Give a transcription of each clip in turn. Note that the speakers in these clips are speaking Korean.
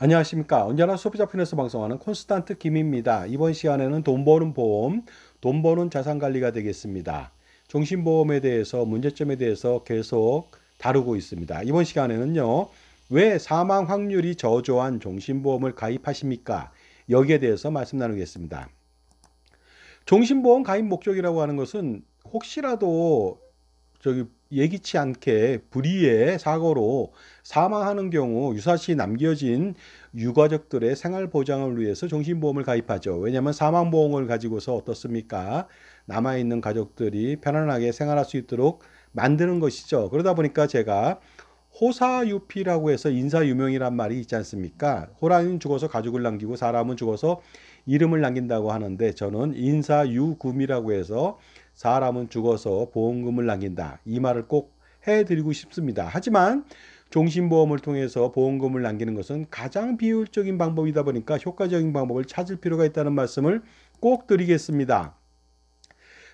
안녕하십니까. 언제나 소비자 편에서 방송하는 콘스탄트 김입니다. 이번 시간에는 돈 버는 보험, 돈 버는 자산 관리가 되겠습니다. 종신보험에 대해서 문제점에 대해서 계속 다루고 있습니다. 이번 시간에는요. 왜 사망 확률이 저조한 종신보험을 가입하십니까? 여기에 대해서 말씀 나누겠습니다. 종신보험 가입 목적이라고 하는 것은 혹시라도 저기 예기치 않게 불의의 사고로 사망하는 경우 유사시 남겨진 유가족들의 생활 보장을 위해서 정신보험을 가입하죠. 왜냐하면 사망보험을 가지고서 어떻습니까? 남아있는 가족들이 편안하게 생활할 수 있도록 만드는 것이죠. 그러다 보니까 제가 호사유피라고 해서 인사유명이란 말이 있지 않습니까? 호랑이는 죽어서 가족을 남기고 사람은 죽어서 이름을 남긴다고 하는데 저는 인사유금이라고 해서 사람은 죽어서 보험금을 남긴다. 이 말을 꼭 해드리고 싶습니다. 하지만 종신보험을 통해서 보험금을 남기는 것은 가장 비효율적인 방법이다 보니까 효과적인 방법을 찾을 필요가 있다는 말씀을 꼭 드리겠습니다.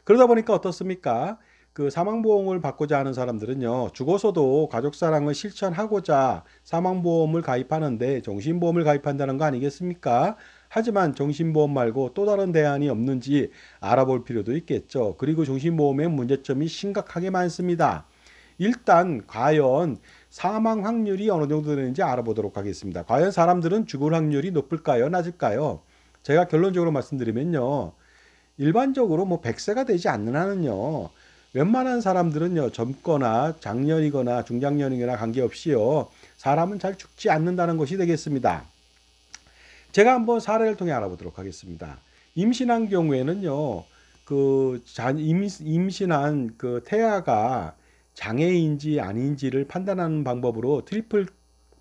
그러다 보니까 어떻습니까? 그 사망보험을 받고자 하는 사람들은요, 죽어서도 가족사랑을 실천하고자 사망보험을 가입하는데 종신보험을 가입한다는 거 아니겠습니까? 하지만 정신보험 말고 또 다른 대안이 없는지 알아볼 필요도 있겠죠. 그리고 정신보험의 문제점이 심각하게 많습니다. 일단 과연 사망 확률이 어느 정도 되는지 알아보도록 하겠습니다. 과연 사람들은 죽을 확률이 높을까요? 낮을까요? 제가 결론적으로 말씀드리면요. 일반적으로 뭐 100세가 되지 않는 한은요. 웬만한 사람들은요. 젊거나 장년이거나 중장년이거나 관계없이요. 사람은 잘 죽지 않는다는 것이 되겠습니다. 제가 한번 사례를 통해 알아보도록 하겠습니다. 임신한 경우에는요, 그 임신한 그 태아가 장애인지 아닌지를 판단하는 방법으로 트리플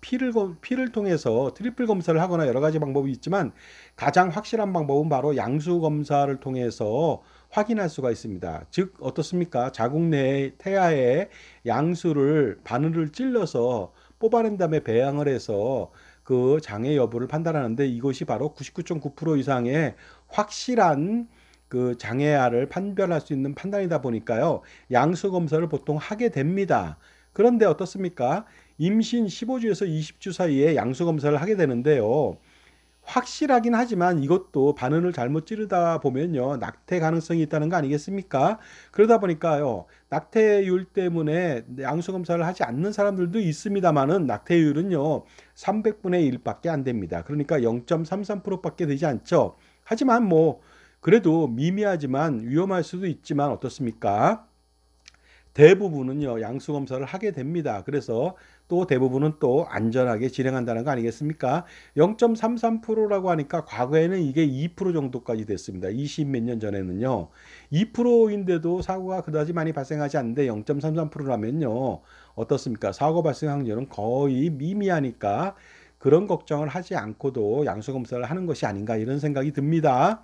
피를 피를 통해서 트리플 검사를 하거나 여러 가지 방법이 있지만 가장 확실한 방법은 바로 양수 검사를 통해서 확인할 수가 있습니다. 즉 어떻습니까? 자궁 내 태아의 양수를 바늘을 찔러서 뽑아낸 다음에 배양을 해서 그 장애 여부를 판단하는데 이것이 바로 99.9% 이상의 확실한 그 장애아를 판별할 수 있는 판단이다 보니까요. 양수 검사를 보통 하게 됩니다. 그런데 어떻습니까? 임신 15주에서 20주 사이에 양수 검사를 하게 되는데요. 확실하긴 하지만 이것도 바늘을 잘못 찌르다 보면요 낙태 가능성이 있다는 거 아니겠습니까 그러다 보니까요 낙태율 때문에 양수 검사를 하지 않는 사람들도 있습니다만은 낙태율은요 300분의 1밖에 안 됩니다 그러니까 0.33%밖에 되지 않죠 하지만 뭐 그래도 미미하지만 위험할 수도 있지만 어떻습니까 대부분은요 양수 검사를 하게 됩니다. 그래서 또 대부분은 또 안전하게 진행한다는 거 아니겠습니까? 0.33%라고 하니까 과거에는 이게 2% 정도까지 됐습니다. 20 몇 년 전에는요. 2%인데도 사고가 그다지 많이 발생하지 않는데 0.33%라면요. 어떻습니까? 사고 발생 확률은 거의 미미하니까 그런 걱정을 하지 않고도 양수 검사를 하는 것이 아닌가 이런 생각이 듭니다.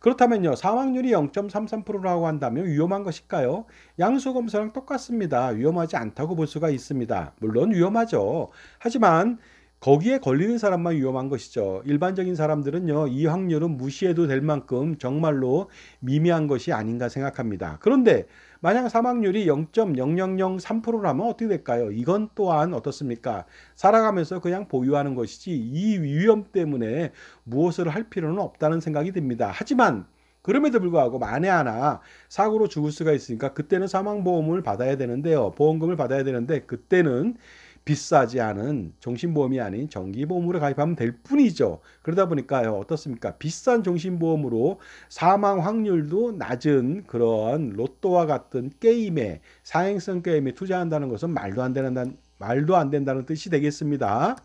그렇다면요. 사망률이 0.33%라고 한다면 위험한 것일까요? 양수 검사랑 똑같습니다. 위험하지 않다고 볼 수가 있습니다. 물론 위험하죠. 하지만 거기에 걸리는 사람만 위험한 것이죠. 일반적인 사람들은요, 이 확률은 무시해도 될 만큼 정말로 미미한 것이 아닌가 생각합니다. 그런데 만약 사망률이 0.0003%라면 어떻게 될까요? 이건 또한 어떻습니까? 살아가면서 그냥 보유하는 것이지 이 위험 때문에 무엇을 할 필요는 없다는 생각이 듭니다. 하지만 그럼에도 불구하고 만에 하나 사고로 죽을 수가 있으니까 그때는 사망보험을 받아야 되는데요. 보험금을 받아야 되는데 그때는 비싸지 않은 종신보험이 아닌 정기보험으로 가입하면 될 뿐이죠. 그러다 보니까 어떻습니까? 비싼 종신보험으로 사망 확률도 낮은 그런 로또와 같은 게임에, 사행성 게임에 투자한다는 것은 말도 안 되는, 말도 안 된다는 뜻이 되겠습니다.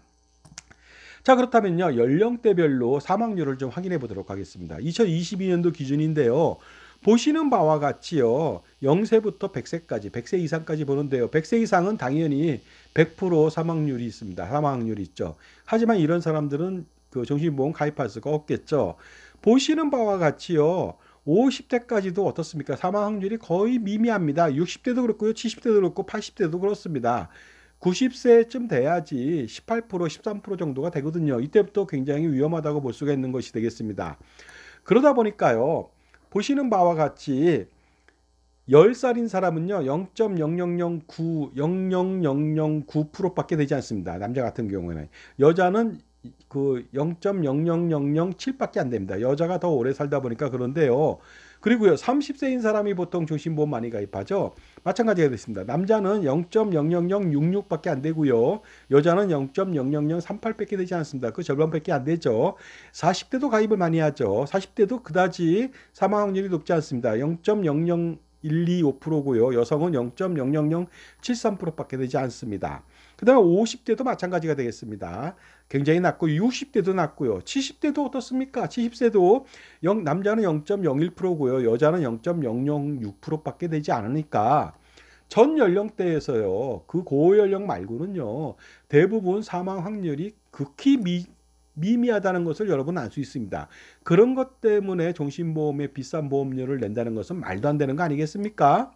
자 그렇다면요 연령대별로 사망률을 좀 확인해 보도록 하겠습니다 2022년도 기준인데요 보시는 바와 같이요. 0세부터 100세까지, 100세 이상까지 보는데요. 100세 이상은 당연히 100% 사망률이 있습니다. 사망률이 있죠. 하지만 이런 사람들은 그 정신보험 가입할 수가 없겠죠. 보시는 바와 같이요. 50대까지도 어떻습니까? 사망 확률이 거의 미미합니다. 60대도 그렇고요. 70대도 그렇고 80대도 그렇습니다. 90세쯤 돼야지 18% 13% 정도가 되거든요. 이때부터 굉장히 위험하다고 볼 수가 있는 것이 되겠습니다. 그러다 보니까요. 보시는 바와 같이 10살인 사람은요 0.0009 00009%밖에 되지 않습니다. 남자 같은 경우에는 여자는 그 0.0007밖에 안 됩니다. 여자가 더 오래 살다 보니까 그런데요. 그리고요. 30세인 사람이 보통 조심보험 많이 가입하죠. 마찬가지가 됐습니다. 남자는 0.00066밖에 안 되고요. 여자는 0.00038밖에 되지 않습니다. 그 절반밖에 안 되죠. 40대도 가입을 많이 하죠. 40대도 그다지 사망 확률이 높지 않습니다. 0.00 125%고요. 여성은 0.0007 3밖에 되지 않습니다. 그 다음에 50대도 마찬가지가 되겠습니다. 굉장히 낮고 60대도 낮고요. 70대도 어떻습니까? 70세도 영, 남자는 0.01%고요. 여자는 0.006%밖에 되지 않으니까 전 연령대에서요. 그 고연령 말고는요. 대부분 사망 확률이 극히 미, 미미하다는 것을 여러분 알수 있습니다. 그런 것 때문에 종신보험에 비싼 보험료를 낸다는 것은 말도 안 되는 거 아니겠습니까?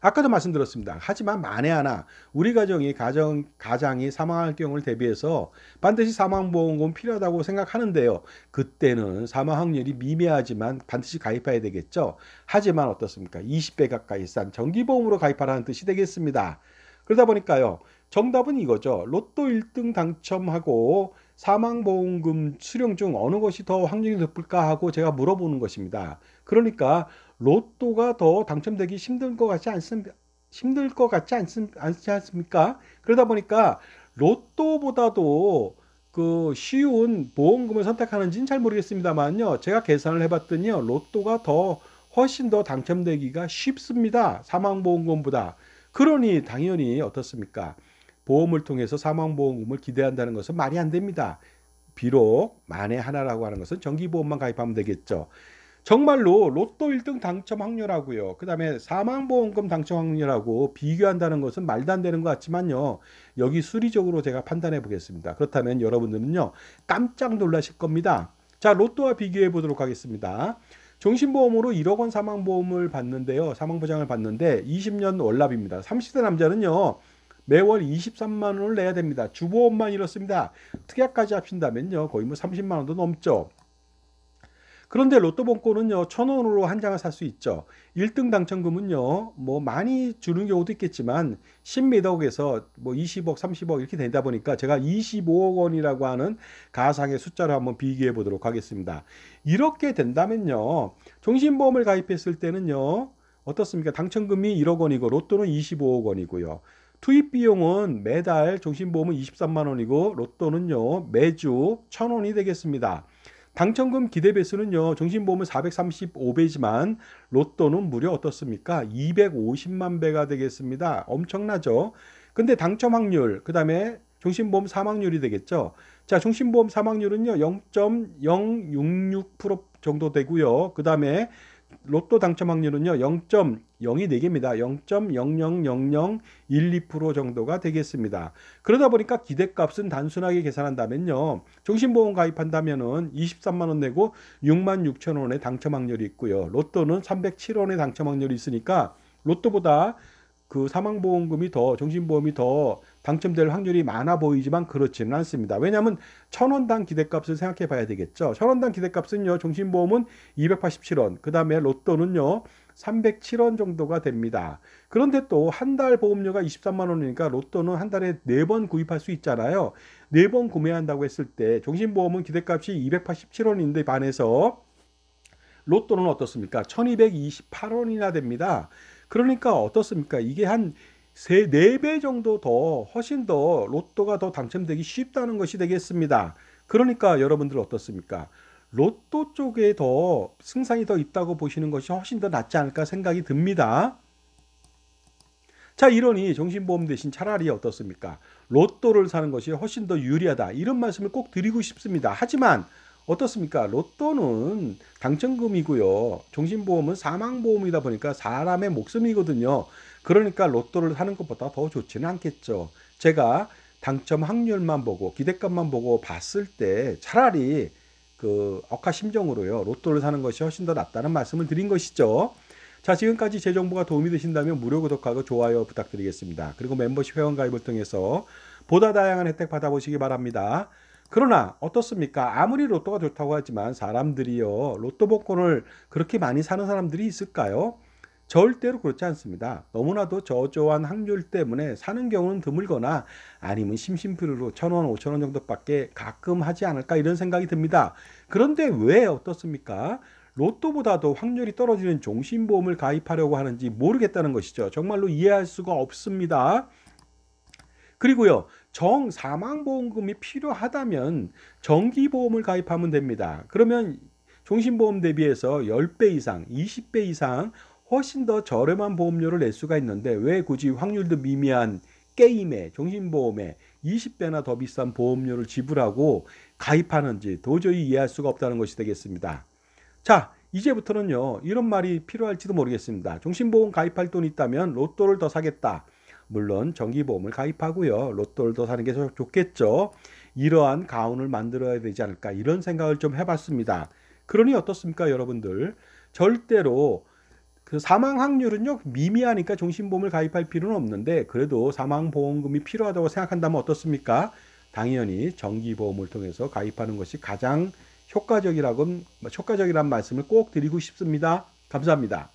아까도 말씀드렸습니다. 하지만 만에 하나 우리 가정이 가정 가장이 사망할 경우를 대비해서 반드시 사망보험금 필요하다고 생각하는데요. 그때는 사망 확률이 미미하지만 반드시 가입해야 되겠죠. 하지만 어떻습니까? 20배 가까이 싼 정기보험으로 가입하라는 뜻이 되겠습니다. 그러다 보니까요. 정답은 이거죠. 로또 1등 당첨하고 사망보험금 수령 중 어느 것이 더 확률이 높을까 하고 제가 물어보는 것입니다. 그러니까 로또가 더 당첨되기 힘든 것 같지 않습니까? 힘들 것 같지 않습, 않지 않습니까? 그러다 보니까 로또보다도 그 쉬운 보험금을 선택하는지는 잘 모르겠습니다만요. 제가 계산을 해봤더니요. 로또가 더 훨씬 더 당첨되기가 쉽습니다. 사망보험금보다. 그러니 당연히 어떻습니까? 보험을 통해서 사망보험금을 기대한다는 것은 말이 안 됩니다. 비록 만에 하나라고 하는 것은 정기보험만 가입하면 되겠죠. 정말로 로또 1등 당첨 확률하고요. 그다음에 사망보험금 당첨 확률하고 비교한다는 것은 말도 안 되는 것 같지만요. 여기 수리적으로 제가 판단해 보겠습니다. 그렇다면 여러분들은요. 깜짝 놀라실 겁니다. 자, 로또와 비교해 보도록 하겠습니다. 정신보험으로 1억 원 사망보험을 받는데요. 사망보장을 받는데 20년 월납입니다. 30대 남자는요. 매월 23만 원을 내야 됩니다. 주보험만 이렇습니다. 특약까지 합친다면요. 거의 뭐 30만 원도 넘죠. 그런데 로또 복권은요 천 원으로 한 장을 살 수 있죠. 1등 당첨금은요 뭐 많이 주는 경우도 있겠지만 10미덕에서 뭐 20억 30억 이렇게 된다 보니까 제가 25억 원이라고 하는 가상의 숫자를 한번 비교해 보도록 하겠습니다. 이렇게 된다면요 정신보험을 가입했을 때는요 어떻습니까? 당첨금이 1억 원이고 로또는 25억 원이고요. 투입 비용은 매달 종신보험은 23만 원이고 로또는요 매주 1,000원이 되겠습니다. 당첨금 기대배수는요. 정신보험은 435배지만 로또는 무려 어떻습니까? 250만 배가 되겠습니다. 엄청나죠. 근데 당첨 확률 그다음에 정신보험 사망률이 되겠죠. 자, 정신보험 사망률은요. 0.066% 정도 되고요. 그다음에 로또 당첨 확률은요 0.024개입니다. 0 0 0 0 0 1 2 정도가 되겠습니다. 그러다 보니까 기대값은 단순하게 계산한다면요. 정신보험 가입한다면은 23만원 내고 6 6 0 0 0원의 당첨 확률이 있고요. 로또는 307원의 당첨 확률이 있으니까 로또보다 그 사망보험금이 더 정신보험이 더 당첨될 확률이 많아 보이지만 그렇지는 않습니다. 왜냐하면 천원당 기대값을 생각해 봐야 되겠죠. 천원당 기대값은요. 종신보험은 287원, 그 다음에 로또는요. 307원 정도가 됩니다. 그런데 또 한 달 보험료가 23만 원이니까 로또는 한 달에 네 번 구입할 수 있잖아요. 네 번 구매한다고 했을 때 종신보험은 기대값이 287원인데 반해서 로또는 어떻습니까? 1228원이나 됩니다. 그러니까 어떻습니까? 이게 한 세네배 정도 더 훨씬 더 로또가 더 당첨되기 쉽다는 것이 되겠습니다. 그러니까 여러분들 어떻습니까? 로또 쪽에 더 승산이 더 있다고 보시는 것이 훨씬 더 낫지 않을까 생각이 듭니다. 자 이러니 정신보험 대신 차라리 어떻습니까? 로또를 사는 것이 훨씬 더 유리하다 이런 말씀을 꼭 드리고 싶습니다. 하지만 어떻습니까? 로또는 당첨금이고요. 정신보험은 사망보험이다 보니까 사람의 목숨이거든요. 그러니까 로또를 사는 것보다 더 좋지는 않겠죠. 제가 당첨 확률만 보고 기대값만 보고 봤을 때 차라리 그 억하심정으로요 로또를 사는 것이 훨씬 더 낫다는 말씀을 드린 것이죠. 자 지금까지 제 정보가 도움이 되신다면 무료 구독하고 좋아요 부탁드리겠습니다. 그리고 멤버십 회원 가입을 통해서 보다 다양한 혜택 받아보시기 바랍니다. 그러나 어떻습니까? 아무리 로또가 좋다고 하지만 사람들이요 로또 복권을 그렇게 많이 사는 사람들이 있을까요? 절대로 그렇지 않습니다. 너무나도 저조한 확률 때문에 사는 경우는 드물거나 아니면 심심풀이로 천원, 오천원 정도밖에 가끔 하지 않을까 이런 생각이 듭니다. 그런데 왜 어떻습니까? 로또보다도 확률이 떨어지는 종신보험을 가입하려고 하는지 모르겠다는 것이죠. 정말로 이해할 수가 없습니다. 그리고요. 정 사망보험금이 필요하다면 정기보험을 가입하면 됩니다. 그러면 종신보험 대비해서 10배 이상, 20배 이상 훨씬 더 저렴한 보험료를 낼 수가 있는데 왜 굳이 확률도 미미한 게임에 종신보험에 20배나 더 비싼 보험료를 지불하고 가입하는지 도저히 이해할 수가 없다는 것이 되겠습니다. 자 이제부터는요 이런 말이 필요할지도 모르겠습니다. 종신보험 가입할 돈 있다면 로또를 더 사겠다. 물론 정기보험을 가입하고요 로또를 더 사는 게 좋겠죠. 이러한 가운을 만들어야 되지 않을까 이런 생각을 좀 해봤습니다. 그러니 어떻습니까 여러분들 절대로 그 사망 확률은요 미미하니까 종신보험을 가입할 필요는 없는데 그래도 사망보험금이 필요하다고 생각한다면 어떻습니까? 당연히 정기보험을 통해서 가입하는 것이 가장 효과적이라고 효과적이란 말씀을 꼭 드리고 싶습니다. 감사합니다.